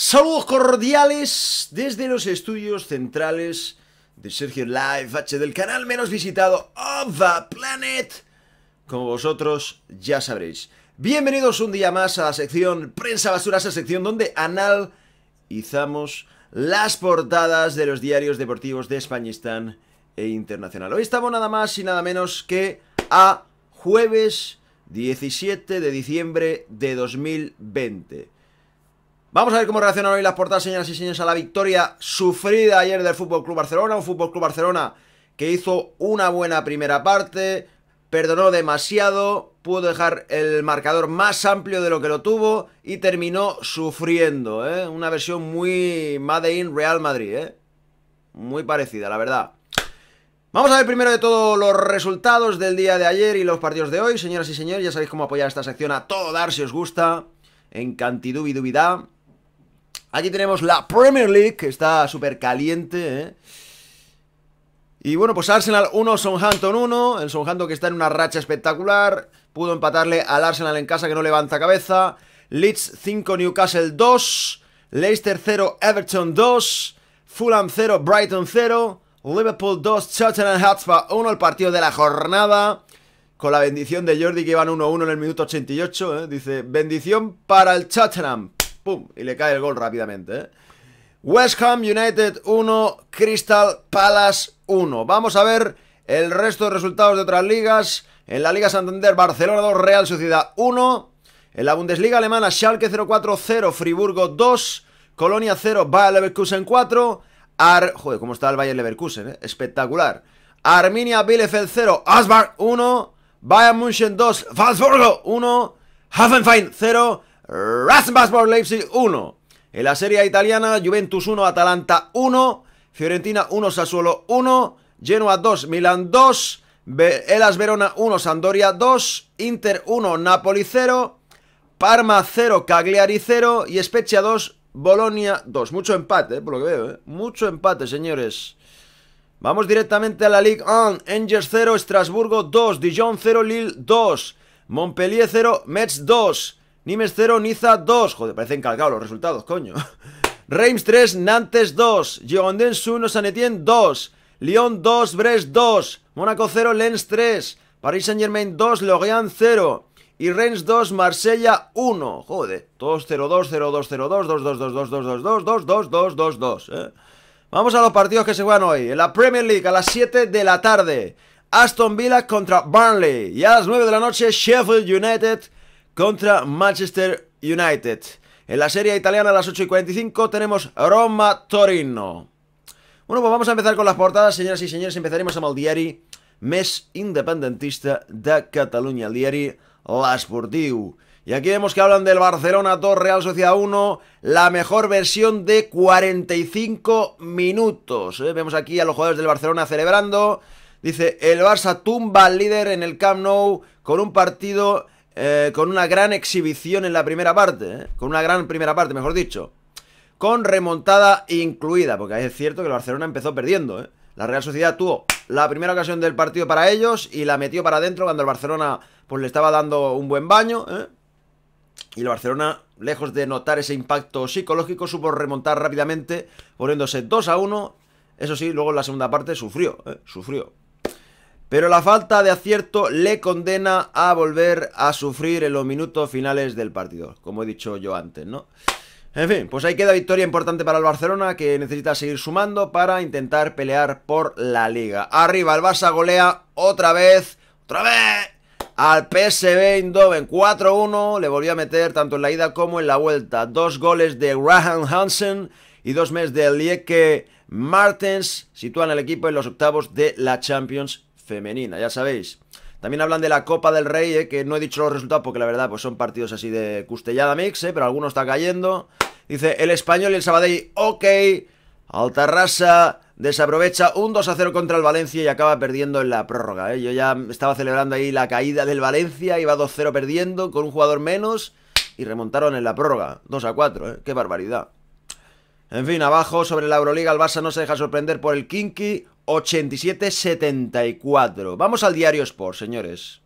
Saludos cordiales desde los estudios centrales de Sergio Live H del canal menos visitado of the planet. Como vosotros ya sabréis. Bienvenidos un día más a la sección Prensa Basura, esa sección donde analizamos las portadas de los diarios deportivos de Españistán e internacional. Hoy estamos nada más y nada menos que a jueves 17 de diciembre de 2020. Vamos a ver cómo reaccionan hoy las portadas, señoras y señores, a la victoria sufrida ayer del FC Barcelona. Un FC Barcelona que hizo una buena primera parte, perdonó demasiado, pudo dejar el marcador más amplio de lo que lo tuvo y terminó sufriendo. ¿eh? Una versión muy Made in Real Madrid, ¿eh? muy parecida, la verdad. Vamos a ver primero de todo los resultados del día de ayer y los partidos de hoy. Señoras y señores, ya sabéis cómo apoyar esta sección a todo dar si os gusta. En y cantidubidubidad. Aquí tenemos la Premier League, que está súper caliente, ¿eh? Y bueno, pues Arsenal 1, Southampton 1. El Southampton que está en una racha espectacular. Pudo empatarle al Arsenal en casa que no levanta cabeza. Leeds 5, Newcastle 2. Leicester 0, Everton 2. Fulham 0, Brighton 0. Liverpool 2, Tottenham Hotspur 1. El partido de la jornada. Con la bendición de Jordi que iban 1-1 en el minuto 88. ¿eh? Dice, bendición para el Tottenham. Y le cae el gol rápidamente, ¿eh? West Ham United 1, Crystal Palace 1. Vamos a ver el resto de resultados de otras ligas. En la Liga Santander, Barcelona 2, Real Sociedad 1. En la Bundesliga alemana, Schalke 0-4-0, Friburgo 2, Colonia 0, Bayern Leverkusen 4. Ar... Joder, ¿cómo está el Bayern Leverkusen? Eh? Espectacular. Arminia Bielefeld 0, Asbach 1, Bayern München 2, Falsburgo 1, Hafenfein 0, Rasmusborg Leipzig 1. En la Serie Italiana, Juventus 1, Atalanta 1, Fiorentina 1, Sassuolo 1, Genoa 2, Milan 2, Elas Verona 1, Sandoria 2, Inter 1, Napoli 0, Parma 0, Cagliari 0 y Spezia 2, Bolonia 2. Mucho empate, eh, por lo que veo, eh. mucho empate, señores. Vamos directamente a la Ligue 1. Angers 0, Estrasburgo 2, Dijon 0, Lille 2, Montpellier 0, Metz 2, Nimes 0, Niza 2. Joder, parecen calcados los resultados, coño. Reims 3, Nantes 2. Girondins 1, San Etienne 2. Lyon 2, Brest 2. Mónaco 0, Lens 3. Paris Saint-Germain 2, Lorient 0. Y Reims 2, Marsella 1. Joder, 2 0-2, 0-2, 0-2, 2-2, 2-2, 2-2, 2-2, 2-2, 2 Vamos a los partidos que se juegan hoy. En la Premier League a las 7 de la tarde. Aston Villa contra Burnley. Y a las 9 de la noche, Sheffield United contra Manchester United. En la serie italiana a las 8 y 45 tenemos Roma-Torino. Bueno, pues vamos a empezar con las portadas, señoras y señores. Empezaremos a el diari mes independentista de Cataluña, el Las L'Esportiu. Y aquí vemos que hablan del Barcelona 2, Real Sociedad 1, la mejor versión de 45 minutos. Eh. Vemos aquí a los jugadores del Barcelona celebrando. Dice, el Barça tumba al líder en el Camp Nou con un partido eh, con una gran exhibición en la primera parte, eh, con una gran primera parte, mejor dicho, con remontada incluida, porque es cierto que el Barcelona empezó perdiendo, eh. la Real Sociedad tuvo la primera ocasión del partido para ellos y la metió para adentro cuando el Barcelona pues le estaba dando un buen baño, y el Barcelona, lejos de notar ese impacto psicológico, supo remontar rápidamente, poniéndose 2 a 1. Eso sí, luego en la segunda parte sufrió, sufrió pero la falta de acierto le condena a volver a sufrir en los minutos finales del partido, como he dicho yo antes, ¿no? En fin, pues ahí queda victoria importante para el Barcelona que necesita seguir sumando para intentar pelear por la liga. Arriba el Barça golea otra vez, otra vez al PSV Eindhoven 4-1, le volvió a meter tanto en la ida como en la vuelta. Dos goles de Graham Hansen y dos meses de Lieke Martens sitúan al equipo en los octavos de la Champions femenina, ya sabéis. También hablan de la Copa del Rey, eh, que no he dicho los resultados porque la verdad pues son partidos así de custellada mix, eh, pero alguno está cayendo. Dice el español y el Sabadell, ok. Altarrasa desaprovecha un 2 a 0 contra el Valencia y acaba perdiendo en la prórroga. ¿eh? Yo ya estaba celebrando ahí la caída del Valencia, iba 2 0 perdiendo con un jugador menos y remontaron en la prórroga. 2 a 4, ¿eh? qué barbaridad. En fin, abajo sobre la Euroliga, el Barça no se deja sorprender por el Kinky. 87-74. Vamos al diario Sport, señores.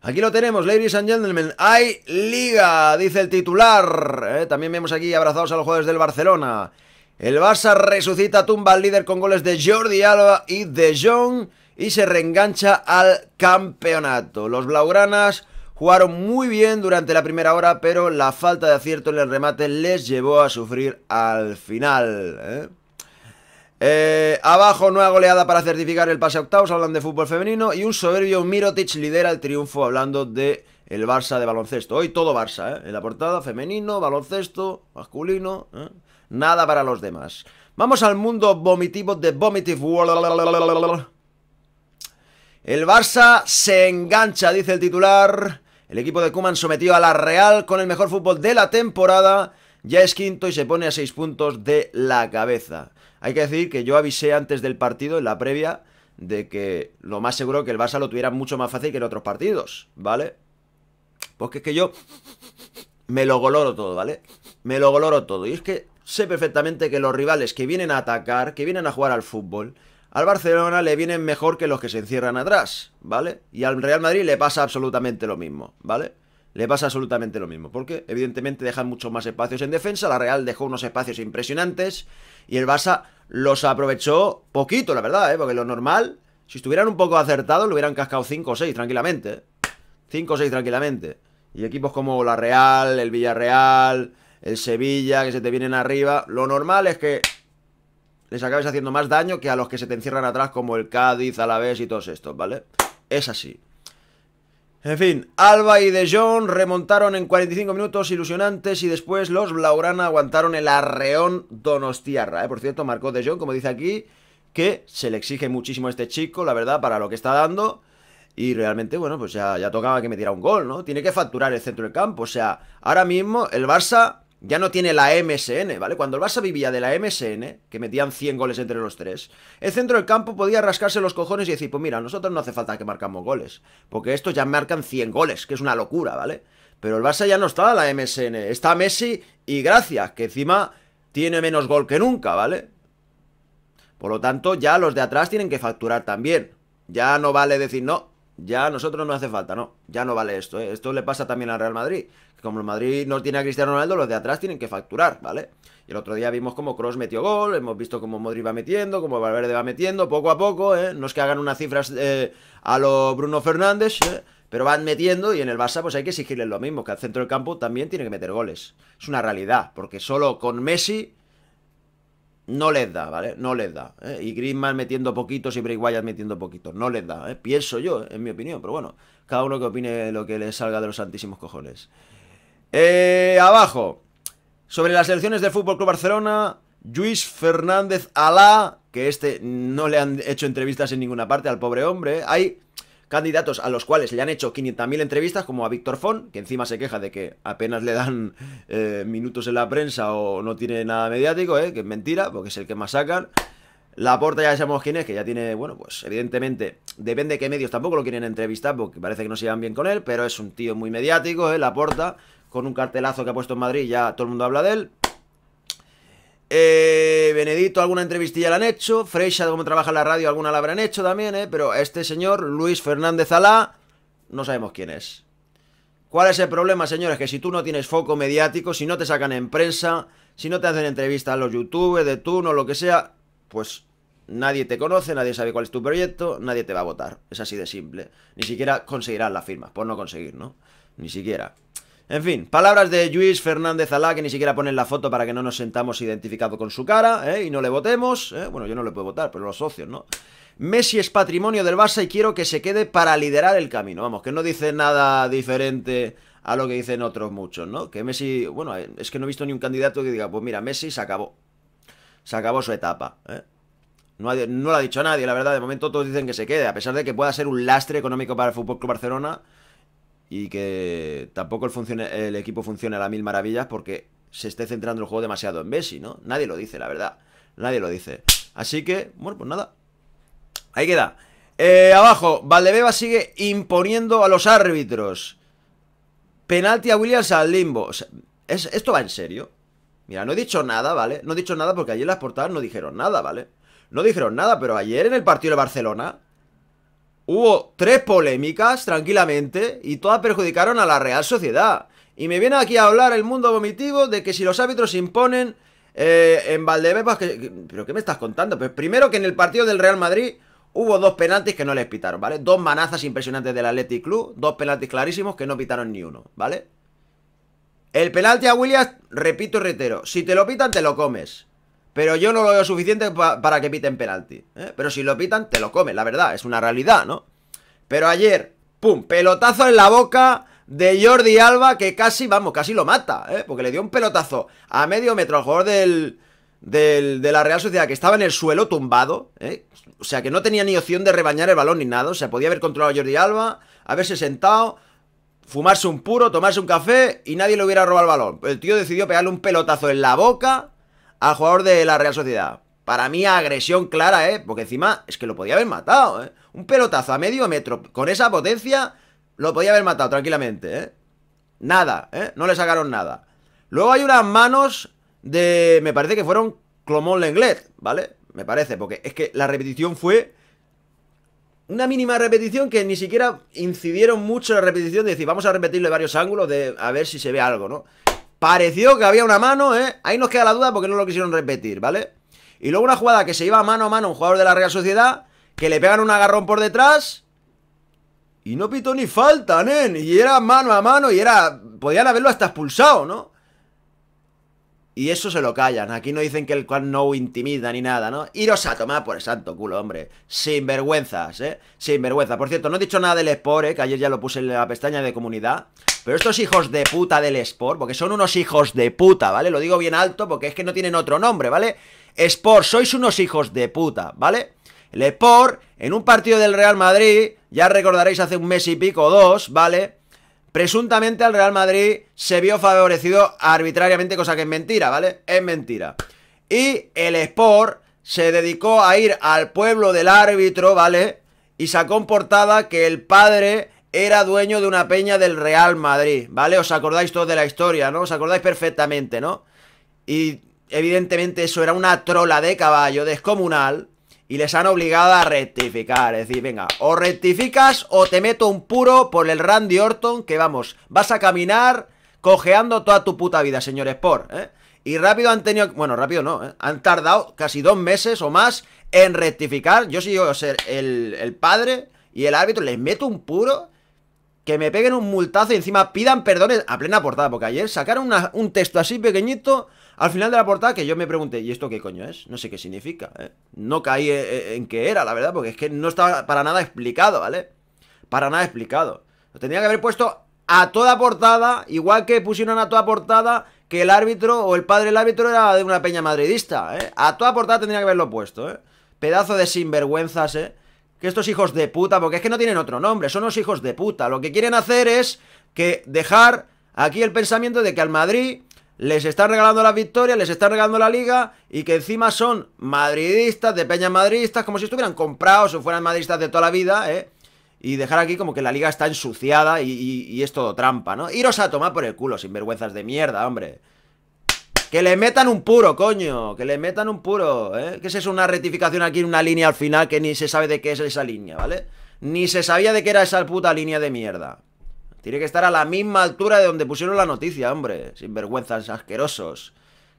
Aquí lo tenemos, ladies and gentlemen. Hay liga, dice el titular. Eh, también vemos aquí abrazados a los jugadores del Barcelona. El Barça resucita, tumba al líder con goles de Jordi Alba y de Jong y se reengancha al campeonato. Los blaugranas jugaron muy bien durante la primera hora, pero la falta de acierto en el remate les llevó a sufrir al final. ¿eh? Eh, abajo, nueva goleada para certificar el pase a octavos, hablan de fútbol femenino. Y un soberbio Mirotic lidera el triunfo hablando de el Barça de baloncesto. Hoy todo Barça, eh, En la portada, femenino, baloncesto, masculino, eh, nada para los demás. Vamos al mundo vomitivo de Vomitive World. El Barça se engancha, dice el titular. El equipo de Kuman sometió a la Real con el mejor fútbol de la temporada. Ya es quinto y se pone a seis puntos de la cabeza. Hay que decir que yo avisé antes del partido, en la previa, de que lo más seguro que el Barça lo tuviera mucho más fácil que en otros partidos, ¿vale? Porque es que yo me lo goloro todo, ¿vale? Me lo goloro todo. Y es que sé perfectamente que los rivales que vienen a atacar, que vienen a jugar al fútbol, al Barcelona le vienen mejor que los que se encierran atrás, ¿vale? Y al Real Madrid le pasa absolutamente lo mismo, ¿vale? Le pasa absolutamente lo mismo, porque evidentemente dejan muchos más espacios en defensa, la Real dejó unos espacios impresionantes, y el Barça los aprovechó poquito, la verdad, ¿eh? porque lo normal, si estuvieran un poco acertados, lo hubieran cascado 5 o 6 tranquilamente. 5 ¿eh? o 6 tranquilamente. Y equipos como la Real, el Villarreal, el Sevilla, que se te vienen arriba, lo normal es que les acabes haciendo más daño que a los que se te encierran atrás como el Cádiz, Alavés y todos estos, ¿vale? Es así. En fin, Alba y De Jong remontaron en 45 minutos ilusionantes y después los Blaugrana aguantaron el arreón Donostiarra. ¿eh? Por cierto, marcó De Jong, como dice aquí, que se le exige muchísimo a este chico, la verdad, para lo que está dando. Y realmente, bueno, pues ya, ya tocaba que me diera un gol, ¿no? Tiene que facturar el centro del campo. O sea, ahora mismo el Barça ya no tiene la MSN, ¿vale? Cuando el Barça vivía de la MSN, que metían 100 goles entre los tres, el centro del campo podía rascarse los cojones y decir, pues mira, nosotros no hace falta que marcamos goles, porque estos ya marcan 100 goles, que es una locura, ¿vale? Pero el Barça ya no está la MSN, está Messi y gracias, que encima tiene menos gol que nunca, ¿vale? Por lo tanto, ya los de atrás tienen que facturar también. Ya no vale decir, no, ya a nosotros no hace falta, no. Ya no vale esto. ¿eh? Esto le pasa también al Real Madrid. Que como el Madrid no tiene a Cristiano Ronaldo, los de atrás tienen que facturar, ¿vale? Y el otro día vimos cómo Cross metió gol, hemos visto cómo Modri va metiendo, cómo Valverde va metiendo, poco a poco, ¿eh? No es que hagan unas cifras eh, a lo Bruno Fernández, ¿eh? pero van metiendo y en el Barça pues hay que exigirles lo mismo, que al centro del campo también tiene que meter goles. Es una realidad, porque solo con Messi no les da, ¿vale? No les da. ¿eh? Y Griezmann metiendo poquitos y Bray Wyatt metiendo poquitos. No les da, ¿eh? Pienso yo, ¿eh? en mi opinión. Pero bueno, cada uno que opine lo que le salga de los santísimos cojones. abajo. Sobre las elecciones del Fútbol Club Barcelona, Luis Fernández Alá, que este no le han hecho entrevistas en ninguna parte al pobre hombre. Hay candidatos a los cuales le han hecho 500.000 entrevistas, como a Víctor Font, que encima se queja de que apenas le dan eh, minutos en la prensa o no tiene nada mediático, eh, que es mentira, porque es el que más sacan. La porta ya sabemos quién es, que ya tiene, bueno, pues evidentemente, depende de qué medios tampoco lo quieren entrevistar, porque parece que no se llevan bien con él, pero es un tío muy mediático, ¿eh? La con un cartelazo que ha puesto en Madrid, ya todo el mundo habla de él. Eh, Benedito, alguna entrevistilla la han hecho. Freixa, cómo trabaja en la radio, alguna la habrán hecho también, ¿eh? Pero este señor, Luis Fernández Alá, no sabemos quién es. ¿Cuál es el problema, señores? Que si tú no tienes foco mediático, si no te sacan en prensa, si no te hacen entrevistas a los youtubers, de no, lo que sea, pues nadie te conoce, nadie sabe cuál es tu proyecto, nadie te va a votar. Es así de simple. Ni siquiera conseguirás las firmas, por no conseguir, ¿no? Ni siquiera. En fin, palabras de Luis Fernández Alá, que ni siquiera ponen la foto para que no nos sentamos identificados con su cara, ¿eh? Y no le votemos, ¿eh? Bueno, yo no le puedo votar, pero los socios, ¿no? Messi es patrimonio del Barça y quiero que se quede para liderar el camino. Vamos, que no dice nada diferente a lo que dicen otros muchos, ¿no? Que Messi, bueno, es que no he visto ni un candidato que diga, pues mira, Messi se acabó. Se acabó su etapa, ¿eh? No, no lo ha dicho nadie, la verdad. De momento todos dicen que se quede, a pesar de que pueda ser un lastre económico para el Fútbol Club Barcelona y que tampoco el, equipo funcione a la mil maravillas porque se esté centrando el juego demasiado en Messi, ¿no? Nadie lo dice, la verdad. Nadie lo dice. Así que, bueno, pues nada. Ahí queda. Eh, abajo, Valdebeba sigue imponiendo a los árbitros. Penalti a Williams al limbo. ¿es, ¿Esto va en serio? Mira, no he dicho nada, ¿vale? No he dicho nada porque ayer en las portadas no dijeron nada, ¿vale? No dijeron nada, pero ayer en el partido de Barcelona Hubo tres polémicas, tranquilamente, y todas perjudicaron a la Real Sociedad. Y me viene aquí a hablar el mundo vomitivo de que si los árbitros se imponen eh, en Valdebebas... Pues, ¿Pero qué me estás contando? Pues primero que en el partido del Real Madrid hubo dos penaltis que no les pitaron, ¿vale? Dos manazas impresionantes del Athletic Club, dos penaltis clarísimos que no pitaron ni uno, ¿vale? El penalti a Williams, repito y reitero, si te lo pitan te lo comes. Pero yo no lo veo suficiente para que piten penalti. ¿eh? Pero si lo pitan, te lo comen, la verdad. Es una realidad, ¿no? Pero ayer, pum, pelotazo en la boca de Jordi Alba que casi, vamos, casi lo mata, ¿eh? Porque le dio un pelotazo a medio metro al jugador del, del, de la Real Sociedad que estaba en el suelo tumbado, ¿eh? O sea, que no tenía ni opción de rebañar el balón ni nada. O sea, podía haber controlado a Jordi Alba, haberse sentado fumarse un puro, tomarse un café y nadie le hubiera robado el balón. El tío decidió pegarle un pelotazo en la boca al jugador de la Real Sociedad. Para mí, agresión clara, ¿eh? Porque encima es que lo podía haber matado, ¿eh? Un pelotazo a medio metro con esa potencia lo podía haber matado tranquilamente, ¿eh? Nada, ¿eh? No le sacaron nada. Luego hay unas manos de... Me parece que fueron Clomón Lenglet, ¿vale? Me parece, porque es que la repetición fue... Una mínima repetición que ni siquiera incidieron mucho en la repetición de decir, vamos a repetirle varios ángulos de a ver si se ve algo, ¿no? Pareció que había una mano, ¿eh? Ahí nos queda la duda porque no lo quisieron repetir, ¿vale? Y luego una jugada que se iba mano a mano un jugador de la Real Sociedad, que le pegan un agarrón por detrás. Y no pitó ni falta, nen. Y era mano a mano y era... Podían haberlo hasta expulsado, ¿no? Y eso se lo callan. Aquí no dicen que el cual no intimida ni nada, ¿no? Iros a tomar por el santo culo, hombre. Sin vergüenzas, ¿eh? Sin vergüenza. Por cierto, no he dicho nada del Sport, ¿eh? Que ayer ya lo puse en la pestaña de comunidad. Pero estos hijos de puta del Sport, porque son unos hijos de puta, ¿vale? Lo digo bien alto porque es que no tienen otro nombre, ¿vale? Sport, sois unos hijos de puta, ¿vale? El Sport, en un partido del Real Madrid, ya recordaréis hace un mes y pico o dos, ¿vale? Presuntamente al Real Madrid se vio favorecido arbitrariamente, cosa que es mentira, ¿vale? Es mentira. Y el Sport se dedicó a ir al pueblo del árbitro, ¿vale? Y sacó en portada que el padre era dueño de una peña del Real Madrid, ¿vale? Os acordáis todos de la historia, ¿no? Os acordáis perfectamente, ¿no? Y evidentemente eso era una trola de caballo descomunal y les han obligado a rectificar. Es decir, venga, o rectificas o te meto un puro por el Randy Orton, que vamos, vas a caminar cojeando toda tu puta vida, señor Sport. ¿eh? Y rápido han tenido, bueno, rápido no, ¿eh? han tardado casi dos meses o más en rectificar. Yo si yo ser el, el padre y el árbitro, les meto un puro que me peguen un multazo y encima pidan perdones a plena portada, porque ayer sacaron un texto así pequeñito al final de la portada que yo me pregunté, ¿y esto qué coño es? No sé qué significa, ¿eh? No caí eh, eh, en, en qué era, la verdad, porque es que no estaba para nada explicado, ¿vale? Para nada explicado. Lo tendría que haber puesto a toda portada, igual que pusieron a toda portada que el árbitro o el padre del árbitro era de una peña madridista, ¿eh? A toda portada tendría que haberlo puesto, ¿eh? Pedazo de sinvergüenzas, ¿eh? que estos hijos de puta, porque es que no tienen otro nombre, son los hijos de puta. Lo que quieren hacer es que dejar aquí el pensamiento de que al Madrid les está regalando la victoria, les está regalando la liga y que encima son madridistas, de peñas madridistas, como si estuvieran comprados o fueran madridistas de toda la vida, ¿eh? Y dejar aquí como que la liga está ensuciada y, es todo trampa, ¿no? Iros a tomar por el culo, sinvergüenzas de mierda, hombre. Que le metan un puro, coño. Que le metan un puro, ¿eh? Que es eso, una rectificación aquí, en una línea al final que ni se sabe de qué es esa línea, ¿vale? Ni se sabía de qué era esa puta línea de mierda. Tiene que estar a la misma altura de donde pusieron la noticia, hombre. Sinvergüenzas asquerosos.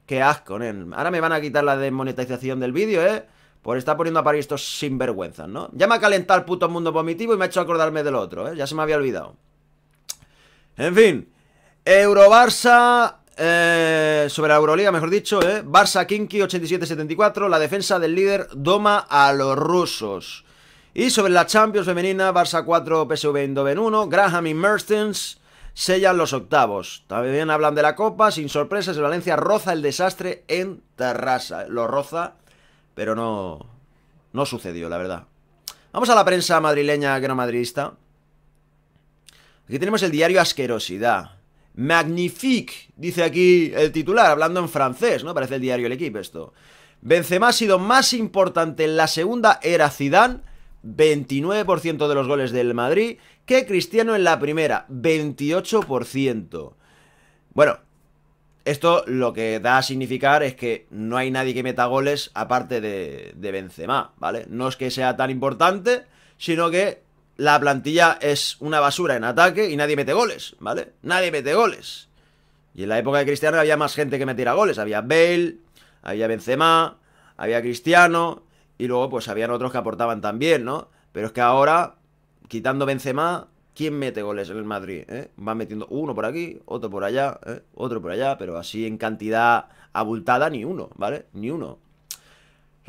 Qué asco, ¿eh? Ahora me van a quitar la desmonetización del vídeo, ¿eh? Por estar poniendo a parir estos sinvergüenzas, ¿no? Ya me ha calentado el puto mundo vomitivo y me ha hecho acordarme del otro, ¿eh? Ya se me había olvidado. En fin. Eurobarça eh, sobre la Euroliga, mejor dicho, eh, Barça Kinky 87-74, la defensa del líder doma a los rusos. Y sobre la Champions femenina, Barça 4, PSV Eindhoven 1, Graham y Mertens sellan los octavos. También hablan de la Copa, sin sorpresas, el Valencia roza el desastre en Terrassa. Lo roza, pero no, no sucedió, la verdad. Vamos a la prensa madrileña que no madridista. Aquí tenemos el diario Asquerosidad. Magnifique, dice aquí el titular, hablando en francés, ¿no? Parece el diario El Equipo esto. Benzema ha sido más importante en la segunda era Zidane, 29% de los goles del Madrid, que Cristiano en la primera, 28%. Bueno, esto lo que da a significar es que no hay nadie que meta goles aparte de, de Benzema, ¿vale? No es que sea tan importante, sino que la plantilla es una basura en ataque y nadie mete goles, ¿vale? Nadie mete goles. Y en la época de Cristiano había más gente que metiera goles. Había Bale, había Benzema, había Cristiano y luego pues habían otros que aportaban también, ¿no? Pero es que ahora, quitando Benzema, ¿quién mete goles en el Madrid? Eh? Van metiendo uno por aquí, otro por allá, eh, otro por allá, pero así en cantidad abultada ni uno, ¿vale? Ni uno.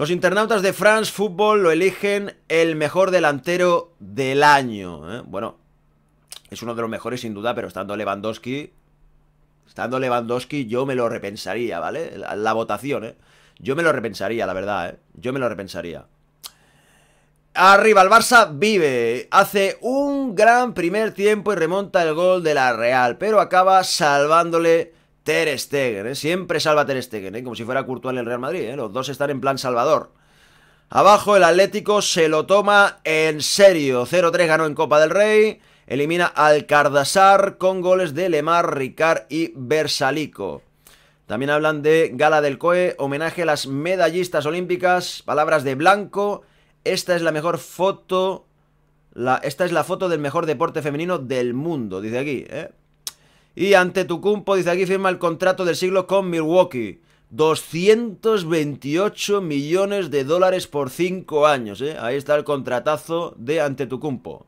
Los internautas de France Football lo eligen el mejor delantero del año. ¿eh? Bueno, es uno de los mejores sin duda, pero estando Lewandowski, estando Lewandowski yo me lo repensaría, ¿vale? La, votación, ¿eh? Yo me lo repensaría, la verdad, ¿eh? Yo me lo repensaría. Arriba, el Barça vive, hace un gran primer tiempo y remonta el gol de la Real, pero acaba salvándole Ter Stegen, ¿eh? Siempre salva Ter Stegen, ¿eh? Como si fuera Courtois en el Real Madrid, ¿eh? Los dos están en plan salvador. Abajo el Atlético se lo toma en serio. 0-3 ganó en Copa del Rey. Elimina al Cardasar con goles de Lemar, Ricard y Bersalico. También hablan de Gala del COE, homenaje a las medallistas olímpicas, palabras de Blanco. Esta es la mejor foto, esta es la foto del mejor deporte femenino del mundo, dice aquí. ¿eh? Y ante Tucumpo dice aquí firma el contrato del siglo con Milwaukee. 228 millones de dólares por 5 años. ¿eh? Ahí está el contratazo de ante Cumpo.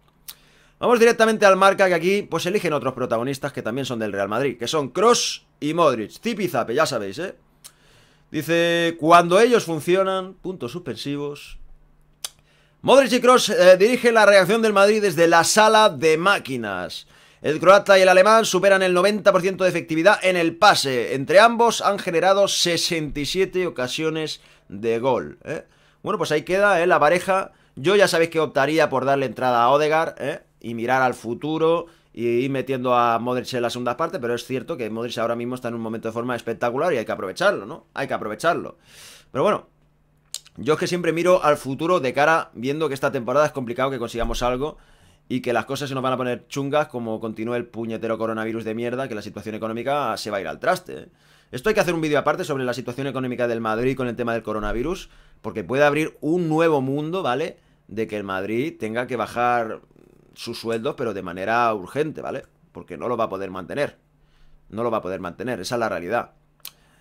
Vamos directamente al marca que aquí pues eligen otros protagonistas que también son del Real Madrid, que son Cross y Modric. Tipi ya sabéis, ¿eh? Dice, cuando ellos funcionan, puntos suspensivos. Modric y Cross eh, dirigen la reacción del Madrid desde la sala de máquinas. El croata y el alemán superan el 90% de efectividad en el pase. Entre ambos han generado 67 ocasiones de gol. ¿eh? Bueno, pues ahí queda ¿eh? la pareja. Yo ya sabéis que optaría por darle entrada a Odegar ¿eh? y mirar al futuro y ir metiendo a Modric en la segunda parte, pero es cierto que Modric ahora mismo está en un momento de forma espectacular y hay que aprovecharlo, ¿no? Hay que aprovecharlo. Pero bueno, yo es que siempre miro al futuro de cara, viendo que esta temporada es complicado que consigamos algo y que las cosas se nos van a poner chungas como continúa el puñetero coronavirus de mierda, que la situación económica se va a ir al traste. Esto hay que hacer un vídeo aparte sobre la situación económica del Madrid con el tema del coronavirus, porque puede abrir un nuevo mundo, ¿vale? De que el Madrid tenga que bajar sus sueldos, pero de manera urgente, ¿vale? Porque no lo va a poder mantener. No lo va a poder mantener, esa es la realidad.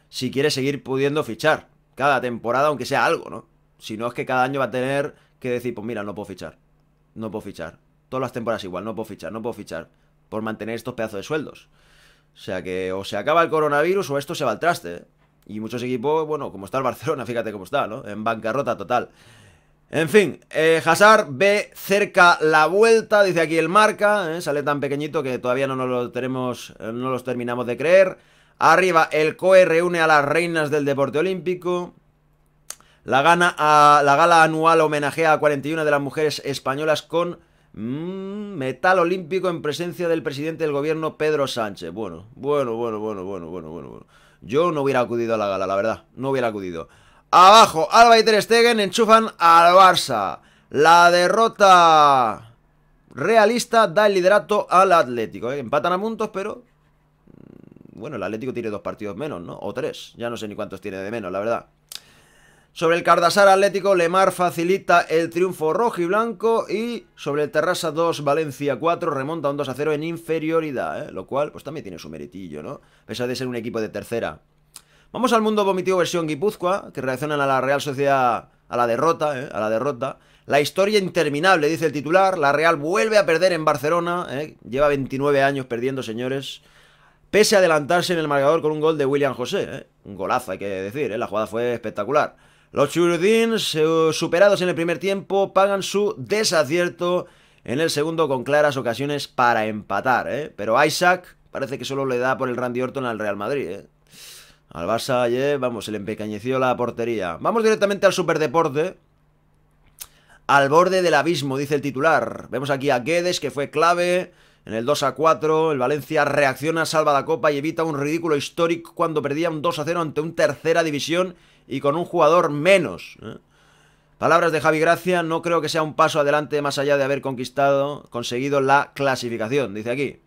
Si quiere seguir pudiendo fichar cada temporada, aunque sea algo, ¿no? Si no es que cada año va a tener que decir, pues mira, no puedo fichar. No puedo fichar. Todas las temporadas igual, no puedo fichar, no puedo fichar. Por mantener estos pedazos de sueldos. O sea que o se acaba el coronavirus o esto se va al traste. ¿eh? Y muchos equipos, bueno, como está el Barcelona, fíjate cómo está, ¿no? En bancarrota total. En fin, eh, Hazard ve cerca la vuelta, dice aquí el marca, ¿eh? sale tan pequeñito que todavía no nos lo tenemos, eh, no los terminamos de creer. Arriba el COE reúne a las reinas del deporte olímpico. La, gana a, la gala anual homenajea a 41 de las mujeres españolas con Mmm, metal olímpico en presencia del presidente del gobierno Pedro Sánchez. Bueno, bueno, bueno, bueno, bueno, bueno, bueno, Yo no hubiera acudido a la gala, la verdad. No hubiera acudido. Abajo, Alba y Ter Stegen enchufan al Barça. La derrota realista da el liderato al Atlético. ¿eh? Empatan a puntos, pero... Mm, bueno, el Atlético tiene dos partidos menos, ¿no? O tres. Ya no sé ni cuántos tiene de menos, la verdad. Sobre el Cardasar Atlético, Lemar facilita el triunfo rojo y blanco. Y sobre el Terrassa 2, Valencia 4, remonta un 2 a 0 en inferioridad, ¿eh? lo cual pues también tiene su meritillo, ¿no? A pesar de ser un equipo de tercera. Vamos al mundo vomitivo versión Guipúzcoa, que reaccionan a la Real Sociedad a la derrota, ¿eh? a la derrota. La historia interminable, dice el titular. La Real vuelve a perder en Barcelona. ¿eh? Lleva 29 años perdiendo, señores. Pese a adelantarse en el marcador con un gol de William José. ¿eh? Un golazo, hay que decir. La jugada fue espectacular. Los Churudins, eh, superados en el primer tiempo, pagan su desacierto en el segundo con claras ocasiones para empatar, ¿eh? Pero Isaac parece que solo le da por el Randy Orton al Real Madrid, ¿eh? Al Barça ayer, eh, vamos, se le empequeñeció la portería. Vamos directamente al superdeporte. Al borde del abismo, dice el titular. Vemos aquí a Guedes, que fue clave en el 2 a 4. El Valencia reacciona, salva la copa y evita un ridículo histórico cuando perdía un 2 a 0 ante un tercera división y con un jugador menos. ¿eh? Palabras de Javi Gracia, no creo que sea un paso adelante más allá de haber conquistado, conseguido la clasificación, dice aquí.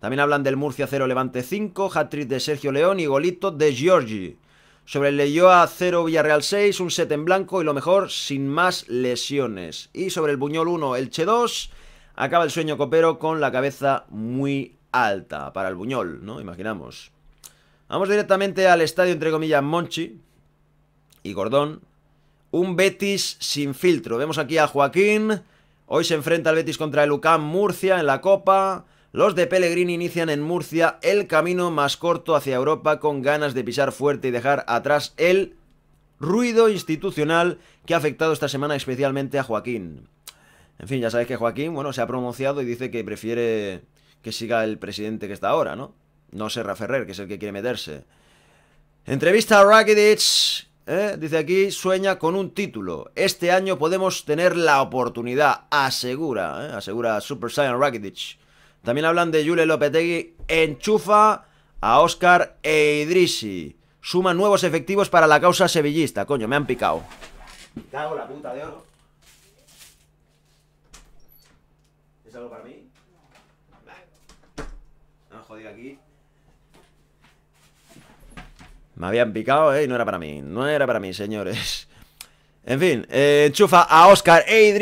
También hablan del Murcia 0 Levante 5, hat de Sergio León y golito de Giorgi. Sobre el Leyoa 0 Villarreal 6, un set en blanco y lo mejor, sin más lesiones. Y sobre el Buñol 1 Che 2, acaba el sueño copero con la cabeza muy alta para el Buñol, ¿no? Imaginamos. Vamos directamente al estadio, entre comillas, Monchi, y Gordón. Un Betis sin filtro. Vemos aquí a Joaquín. Hoy se enfrenta al Betis contra el UCAM Murcia en la Copa. Los de Pellegrini inician en Murcia el camino más corto hacia Europa con ganas de pisar fuerte y dejar atrás el ruido institucional que ha afectado esta semana especialmente a Joaquín. En fin, ya sabéis que Joaquín, bueno, se ha pronunciado y dice que prefiere que siga el presidente que está ahora, ¿no? No Serra Ferrer, que es el que quiere meterse. Entrevista a Rakitic, ¿Eh? Dice aquí, sueña con un título. Este año podemos tener la oportunidad, asegura, ¿eh? asegura Super Saiyan Rakitic. También hablan de Yule Lopetegui, enchufa a Oscar e Idrisi. Suma nuevos efectivos para la causa sevillista. Coño, me han picado. Me la puta de oro. ¿Es algo para mí? Me han jodido aquí. Me habían picado, ¿eh? Y no era para mí. No era para mí, señores. En fin, eh, enchufa a Oscar e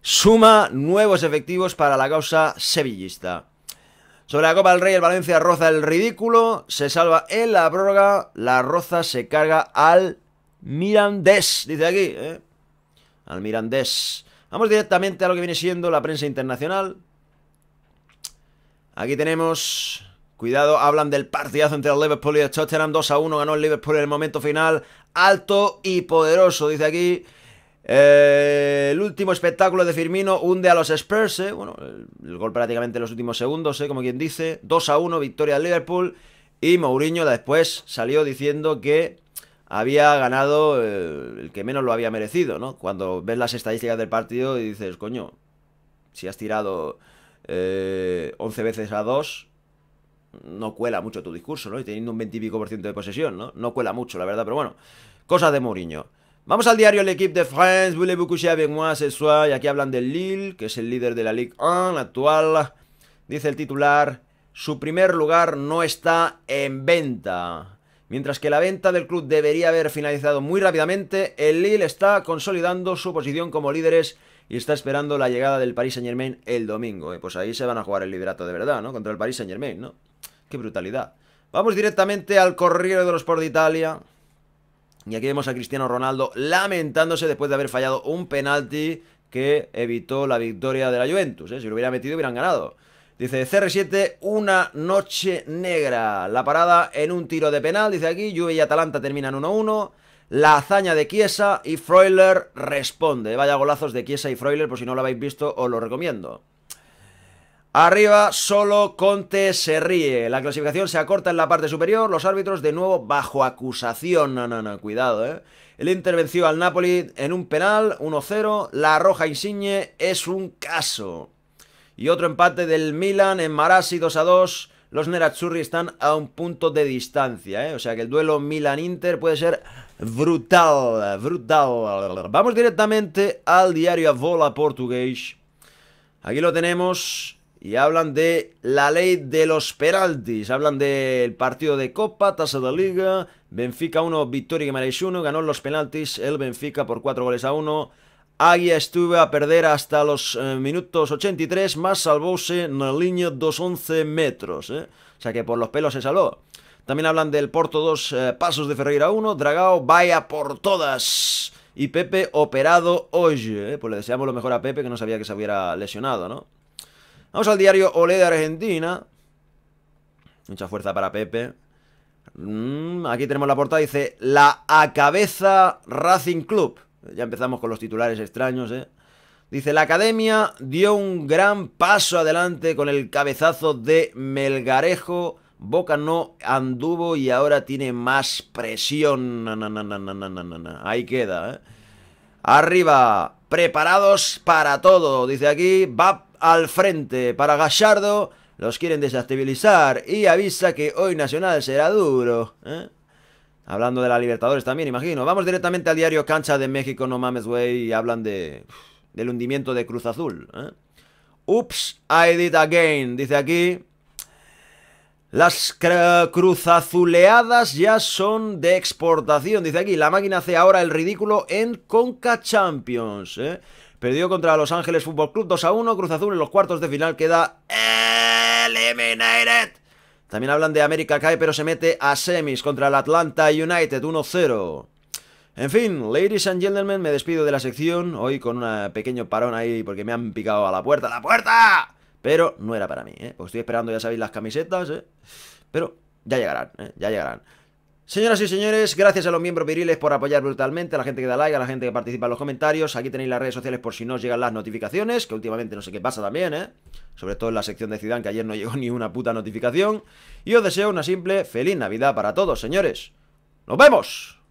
Suma nuevos efectivos para la causa sevillista. Sobre la Copa del Rey, el Valencia roza el ridículo. Se salva en la prórroga. La roza se carga al Mirandés. Dice aquí, ¿eh? Al Mirandés. Vamos directamente a lo que viene siendo la prensa internacional. Aquí tenemos Cuidado, hablan del partidazo entre el Liverpool y el Tottenham. 2 a 1 ganó el Liverpool en el momento final. Alto y poderoso, dice aquí. Eh, el último espectáculo de Firmino hunde a los Spurs. Eh. Bueno, el, gol prácticamente en los últimos segundos, eh, como quien dice. 2 a 1, victoria al Liverpool. Y Mourinho después salió diciendo que había ganado eh, el que menos lo había merecido, ¿no? Cuando ves las estadísticas del partido y dices, coño, si has tirado 11 veces a 2, no cuela mucho tu discurso, ¿no? Y teniendo un veintipico por ciento de posesión, ¿no? No cuela mucho, la verdad, pero bueno, cosas de Mourinho. Vamos al diario equipo de France, voulez vous coucher avec moi ce soir? Y aquí hablan del Lille, que es el líder de la Ligue 1 actual. Dice el titular, su primer lugar no está en venta. Mientras que la venta del club debería haber finalizado muy rápidamente, el Lille está consolidando su posición como líderes y está esperando la llegada del Paris Saint Germain el domingo. Y eh, pues ahí se van a jugar el liderato de verdad, ¿no? Contra el Paris Saint Germain, ¿no? Qué brutalidad. Vamos directamente al Corriere los Sport de Italia. Y aquí vemos a Cristiano Ronaldo lamentándose después de haber fallado un penalti que evitó la victoria de la Juventus. ¿eh? Si lo hubiera metido hubieran ganado. Dice CR7, una noche negra. La parada en un tiro de penal, dice aquí. Juve y Atalanta terminan 1-1. La hazaña de Chiesa y Freuler responde. Vaya golazos de Chiesa y Freuler, por si no lo habéis visto, os lo recomiendo. Arriba solo Conte se ríe. La clasificación se acorta en la parte superior. Los árbitros de nuevo bajo acusación. No, cuidado, ¿eh? El intervenció al Napoli en un penal, 1-0. La roja Insigne es un caso. Y otro empate del Milan en Marassi 2-2. Los Nerazzurri están a un punto de distancia, eh. O sea que el duelo Milan-Inter puede ser brutal, brutal. Vamos directamente al diario Vola Portugués. Aquí lo tenemos y hablan de la ley de los penaltis, hablan del partido de Copa, tasa de Liga, Benfica 1, Victoria maris 1, ganó los penaltis el Benfica por 4 goles a 1, Águia estuvo a perder hasta los eh, minutos 83, más salvóse Noliño Dos 11 metros, eh. o sea que por los pelos se saló, También hablan del Porto 2, eh, Pasos de Ferreira 1, Dragao vaya por todas. Y Pepe operado hoy. Eh. Pues le deseamos lo mejor a Pepe, que no sabía que se hubiera lesionado, ¿no? Vamos al diario Olé de Argentina. Mucha fuerza para Pepe. Mm, aquí tenemos la portada, dice La a cabeza Racing Club. Ya empezamos con los titulares extraños, ¿eh? Dice, la academia dio un gran paso adelante con el cabezazo de Melgarejo. Boca no anduvo y ahora tiene más presión. Ahí queda, ¿eh? Arriba, preparados para todo. Dice aquí, va al frente para Gallardo. Los quieren desestabilizar y avisa que hoy Nacional será duro. ¿eh? Hablando de la Libertadores también, imagino. Vamos directamente al diario Cancha de México, no mames, güey. Y hablan de, del hundimiento de Cruz Azul. ¿eh? Ups, I did again, dice aquí. Las cruzazuleadas ya son de exportación, dice aquí. La máquina hace ahora el ridículo en Conca Champions. ¿eh? Perdió contra Los Ángeles Fútbol Club 2 a 1. Cruz Azul en los cuartos de final queda eliminated. También hablan de América cae, pero se mete a semis contra el Atlanta United 1-0. En fin, ladies and gentlemen, me despido de la sección. Hoy con un pequeño parón ahí porque me han picado a la puerta. ¡La puerta! Pero no era para mí, ¿eh? estoy esperando, ya sabéis, las camisetas, ¿eh? Pero ya llegarán, ¿eh? Ya llegarán. Señoras y señores, gracias a los miembros viriles por apoyar brutalmente, a la gente que da like, a la gente que participa en los comentarios. Aquí tenéis las redes sociales por si no os llegan las notificaciones, que últimamente no sé qué pasa también, ¿eh? Sobre todo en la sección de Ciudad, que ayer no llegó ni una puta notificación. Y os deseo una simple feliz Navidad para todos, señores. ¡Nos vemos!